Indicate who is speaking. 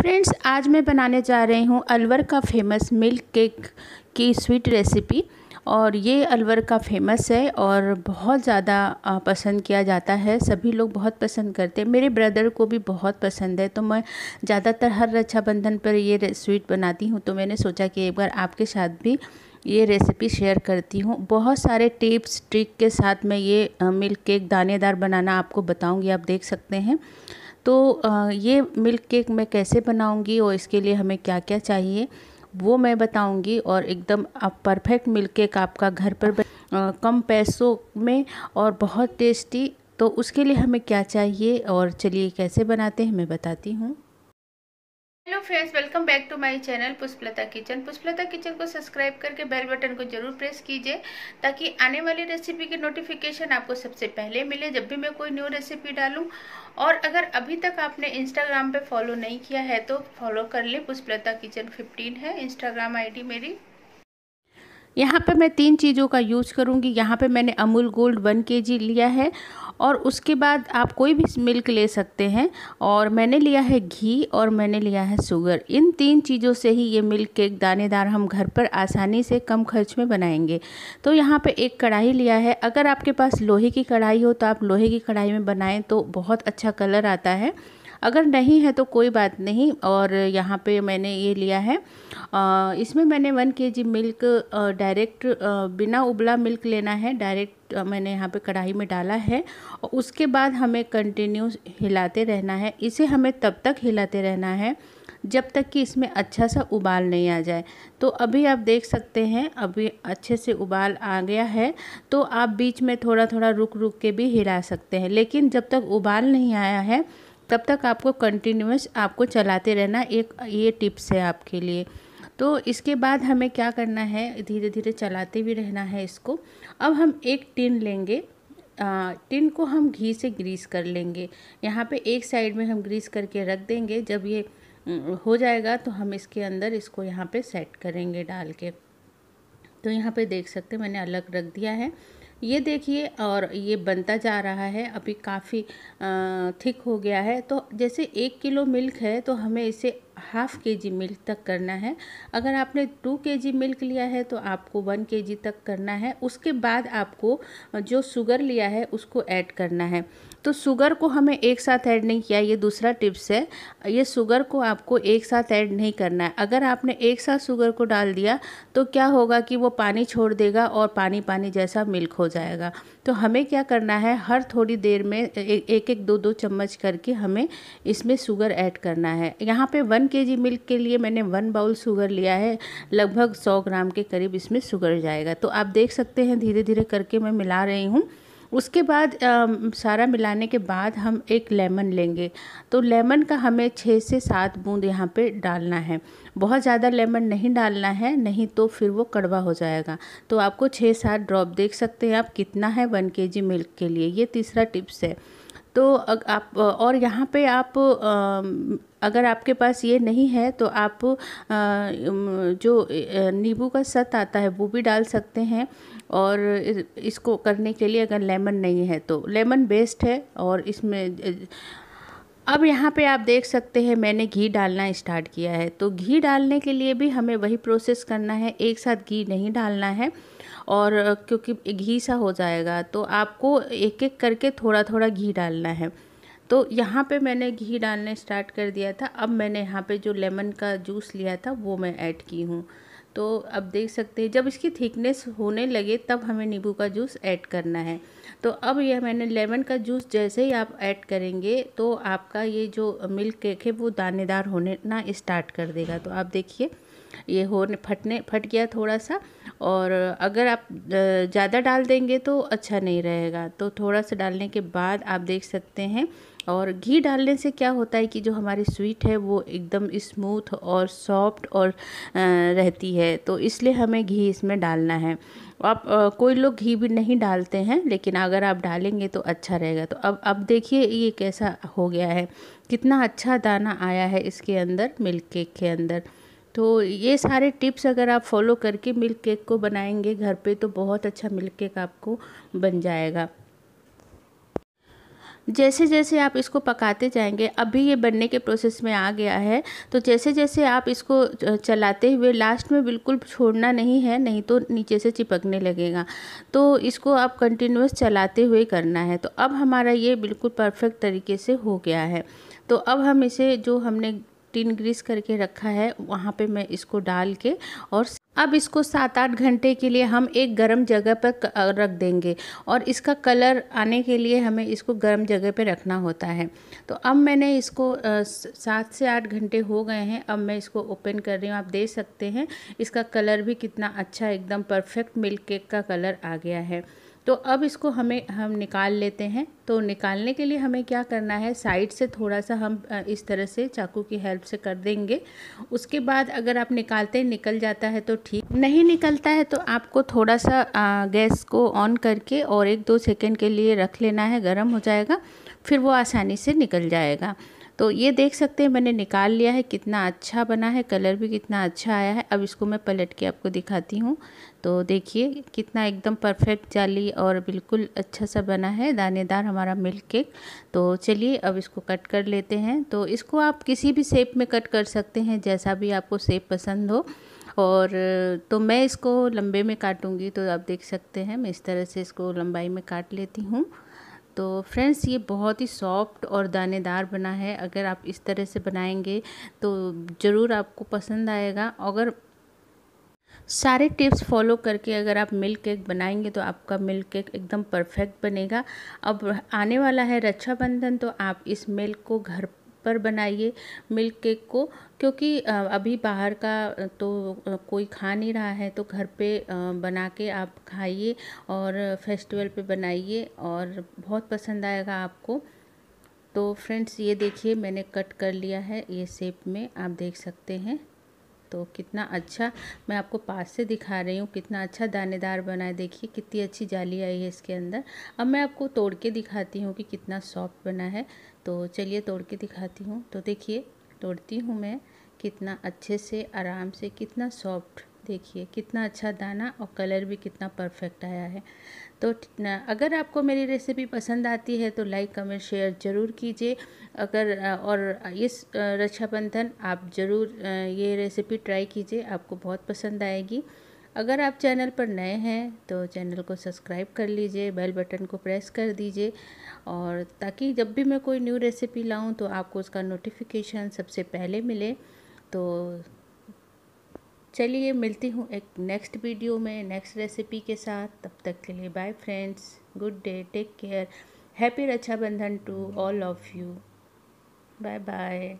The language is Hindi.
Speaker 1: फ्रेंड्स आज मैं बनाने जा रही हूँ अलवर का फेमस मिल्क केक की स्वीट रेसिपी और ये अलवर का फेमस है और बहुत ज़्यादा पसंद किया जाता है सभी लोग बहुत पसंद करते हैं मेरे ब्रदर को भी बहुत पसंद है तो मैं ज़्यादातर हर रक्षाबंधन पर ये स्वीट बनाती हूँ तो मैंने सोचा कि एक बार आपके साथ भी ये रेसिपी शेयर करती हूँ बहुत सारे टिप्स ट्रिक के साथ मैं ये मिल्क केक दानेदार बनाना आपको बताऊँगी आप देख सकते हैं तो ये मिल्क केक मैं कैसे बनाऊंगी और इसके लिए हमें क्या क्या चाहिए वो मैं बताऊंगी और एकदम आप परफेक्ट मिल्क केक आपका घर पर कम पैसों में और बहुत टेस्टी तो उसके लिए हमें क्या चाहिए और चलिए कैसे बनाते हैं मैं बताती हूँ hello friends welcome back to my channel Pushplata kitchen Pushplata kitchen को सब्सक्राइब करके बेल बटन को जरूर प्रेस कीजिए ताकि आने वाली रेसिपी की नोटिफिकेशन आपको सबसे पहले मिले जब भी मैं कोई न्यू रेसिपी डालूं और अगर अभी तक आपने इंस्टाग्राम पे फॉलो नहीं किया है तो फॉलो कर लें पुष्पलता किचन फिफ्टीन है इंस्टाग्राम आई मेरी यहाँ पर मैं तीन चीज़ों का यूज़ करूँगी यहाँ पर मैंने अमूल गोल्ड वन के लिया है और उसके बाद आप कोई भी मिल्क ले सकते हैं और मैंने लिया है घी और मैंने लिया है शुगर इन तीन चीज़ों से ही ये मिल्क केक दानेदार हम घर पर आसानी से कम खर्च में बनाएंगे तो यहाँ पे एक कढ़ाई लिया है अगर आपके पास लोहे की कढ़ाई हो तो आप लोहे की कढ़ाई में बनाएं तो बहुत अच्छा कलर आता है अगर नहीं है तो कोई बात नहीं और यहाँ पे मैंने ये लिया है इसमें मैंने वन के जी मिल्क डायरेक्ट बिना उबला मिल्क लेना है डायरेक्ट मैंने यहाँ पे कढ़ाई में डाला है और उसके बाद हमें कंटिन्यू हिलाते रहना है इसे हमें तब तक हिलाते रहना है जब तक कि इसमें अच्छा सा उबाल नहीं आ जाए तो अभी आप देख सकते हैं अभी अच्छे से उबाल आ गया है तो आप बीच में थोड़ा थोड़ा रुक रुक के भी हिला सकते हैं लेकिन जब तक उबाल नहीं आया है तब तक आपको कंटिन्यूस आपको चलाते रहना एक ये टिप्स है आपके लिए तो इसके बाद हमें क्या करना है धीरे धीरे चलाते भी रहना है इसको अब हम एक टिन लेंगे टिन को हम घी से ग्रीस कर लेंगे यहाँ पे एक साइड में हम ग्रीस करके रख देंगे जब ये हो जाएगा तो हम इसके अंदर इसको यहाँ पे सेट करेंगे डाल के तो यहाँ पे देख सकते हैं मैंने अलग रख दिया है ये देखिए और ये बनता जा रहा है अभी काफ़ी थिक हो गया है तो जैसे एक किलो मिल्क है तो हमें इसे हाफ़ के जी मिल्क तक करना है अगर आपने टू के जी मिल्क लिया है तो आपको वन के जी तक करना है उसके बाद आपको जो शुगर लिया है उसको ऐड करना है तो शुगर को हमें एक साथ ऐड नहीं किया ये दूसरा टिप्स है ये शुगर को आपको एक साथ ऐड नहीं करना है अगर आपने एक साथ शुगर को डाल दिया तो क्या होगा कि वो पानी छोड़ देगा और पानी पानी जैसा मिल्क हो जाएगा तो हमें क्या करना है हर थोड़ी देर में एक एक दो दो चम्मच करके हमें इसमें शुगर ऐड करना है यहाँ पे वन के जी मिल्क के लिए मैंने वन बाउल शुगर लिया है लगभग सौ ग्राम के करीब इसमें शुगर जाएगा तो आप देख सकते हैं धीरे धीरे करके मैं मिला रही हूँ उसके बाद आ, सारा मिलाने के बाद हम एक लेमन लेंगे तो लेमन का हमें छः से सात बूंद यहाँ पे डालना है बहुत ज़्यादा लेमन नहीं डालना है नहीं तो फिर वो कड़वा हो जाएगा तो आपको छः सात ड्रॉप देख सकते हैं आप कितना है वन के जी मिल्क के लिए ये तीसरा टिप्स है तो आप और यहाँ पे आप अगर आपके पास ये नहीं है तो आप जो नींबू का सत आता है वो भी डाल सकते हैं और इसको करने के लिए अगर लेमन नहीं है तो लेमन बेस्ट है और इसमें अब यहाँ पे आप देख सकते हैं मैंने घी डालना स्टार्ट किया है तो घी डालने के लिए भी हमें वही प्रोसेस करना है एक साथ घी नहीं डालना है और क्योंकि घी सा हो जाएगा तो आपको एक एक करके थोड़ा थोड़ा घी डालना है तो यहाँ पे मैंने घी डालना स्टार्ट कर दिया था अब मैंने यहाँ पे जो लेमन का जूस लिया था वो मैं ऐड की हूँ तो अब देख सकते हैं जब इसकी थिकनेस होने लगे तब हमें नींबू का जूस ऐड करना है तो अब यह मैंने लेमन का जूस जैसे ही आप ऐड करेंगे तो आपका ये जो मिल्क केक है वो दानेदार होने ना इस्टार्ट कर देगा तो आप देखिए ये होने फटने फट गया थोड़ा सा और अगर आप ज़्यादा डाल देंगे तो अच्छा नहीं रहेगा तो थोड़ा सा डालने के बाद आप देख सकते हैं और घी डालने से क्या होता है कि जो हमारी स्वीट है वो एकदम स्मूथ और सॉफ्ट और रहती है तो इसलिए हमें घी इसमें डालना है आप कोई लोग घी भी नहीं डालते हैं लेकिन अगर आप डालेंगे तो अच्छा रहेगा तो अब अब देखिए ये कैसा हो गया है कितना अच्छा दाना आया है इसके अंदर मिल्क केक के अंदर तो ये सारे टिप्स अगर आप फॉलो करके मिल्क केक को बनाएंगे घर पे तो बहुत अच्छा मिल्क केक आपको बन जाएगा जैसे जैसे आप इसको पकाते जाएंगे अभी ये बनने के प्रोसेस में आ गया है तो जैसे जैसे आप इसको चलाते हुए लास्ट में बिल्कुल छोड़ना नहीं है नहीं तो नीचे से चिपकने लगेगा तो इसको आप कंटिन्यूस चलाते हुए करना है तो अब हमारा ये बिल्कुल परफेक्ट तरीके से हो गया है तो अब हम इसे जो हमने टिन ग्रीस करके रखा है वहाँ पे मैं इसको डाल के और अब इसको सात आठ घंटे के लिए हम एक गर्म जगह पर रख देंगे और इसका कलर आने के लिए हमें इसको गर्म जगह पर रखना होता है तो अब मैंने इसको सात से आठ घंटे हो गए हैं अब मैं इसको ओपन कर रही हूँ आप देख सकते हैं इसका कलर भी कितना अच्छा एकदम परफेक्ट मिल्क केक का कलर आ गया है तो अब इसको हमें हम निकाल लेते हैं तो निकालने के लिए हमें क्या करना है साइड से थोड़ा सा हम इस तरह से चाकू की हेल्प से कर देंगे उसके बाद अगर आप निकालते हैं निकल जाता है तो ठीक नहीं निकलता है तो आपको थोड़ा सा गैस को ऑन करके और एक दो सेकेंड के लिए रख लेना है गर्म हो जाएगा फिर वो आसानी से निकल जाएगा तो ये देख सकते हैं मैंने निकाल लिया है कितना अच्छा बना है कलर भी कितना अच्छा आया है अब इसको मैं पलट के आपको दिखाती हूँ तो देखिए कितना एकदम परफेक्ट जाली और बिल्कुल अच्छा सा बना है दानेदार हमारा मिल्क केक तो चलिए अब इसको कट कर लेते हैं तो इसको आप किसी भी शेप में कट कर सकते हैं जैसा भी आपको शेप पसंद हो और तो मैं इसको लंबे में काटूंगी तो आप देख सकते हैं मैं इस तरह से इसको लंबाई में काट लेती हूँ तो फ्रेंड्स ये बहुत ही सॉफ्ट और दानेदार बना है अगर आप इस तरह से बनाएंगे तो ज़रूर आपको पसंद आएगा अगर सारे टिप्स फॉलो करके अगर आप मिल्क केक बनाएंगे तो आपका मिल्क केक एकदम परफेक्ट बनेगा अब आने वाला है रक्षाबंधन तो आप इस मिल्क को घर पर बनाइए मिल्क केक को क्योंकि अभी बाहर का तो कोई खा नहीं रहा है तो घर पे बना के आप खाइए और फेस्टिवल पे बनाइए और बहुत पसंद आएगा आपको तो फ्रेंड्स ये देखिए मैंने कट कर लिया है ये शेप में आप देख सकते हैं तो कितना अच्छा मैं आपको पास से दिखा रही हूँ कितना अच्छा दानेदार बना है देखिए कितनी अच्छी जाली आई है इसके अंदर अब मैं आपको तोड़ के दिखाती हूँ कि कितना सॉफ्ट बना है तो चलिए तोड़ के दिखाती हूँ तो देखिए तोड़ती हूँ मैं कितना अच्छे से आराम से कितना सॉफ्ट देखिए कितना अच्छा दाना और कलर भी कितना परफेक्ट आया है तो अगर आपको मेरी रेसिपी पसंद आती है तो लाइक कमेंट शेयर ज़रूर कीजिए अगर और इस रक्षाबंधन आप ज़रूर ये रेसिपी ट्राई कीजिए आपको बहुत पसंद आएगी अगर आप चैनल पर नए हैं तो चैनल को सब्सक्राइब कर लीजिए बेल बटन को प्रेस कर दीजिए और ताकि जब भी मैं कोई न्यू रेसिपी लाऊं तो आपको उसका नोटिफिकेशन सबसे पहले मिले तो चलिए मिलती हूँ एक नेक्स्ट वीडियो में नेक्स्ट रेसिपी के साथ तब तक के लिए bye friends good day take care happy Rakshabandhan to all of you bye bye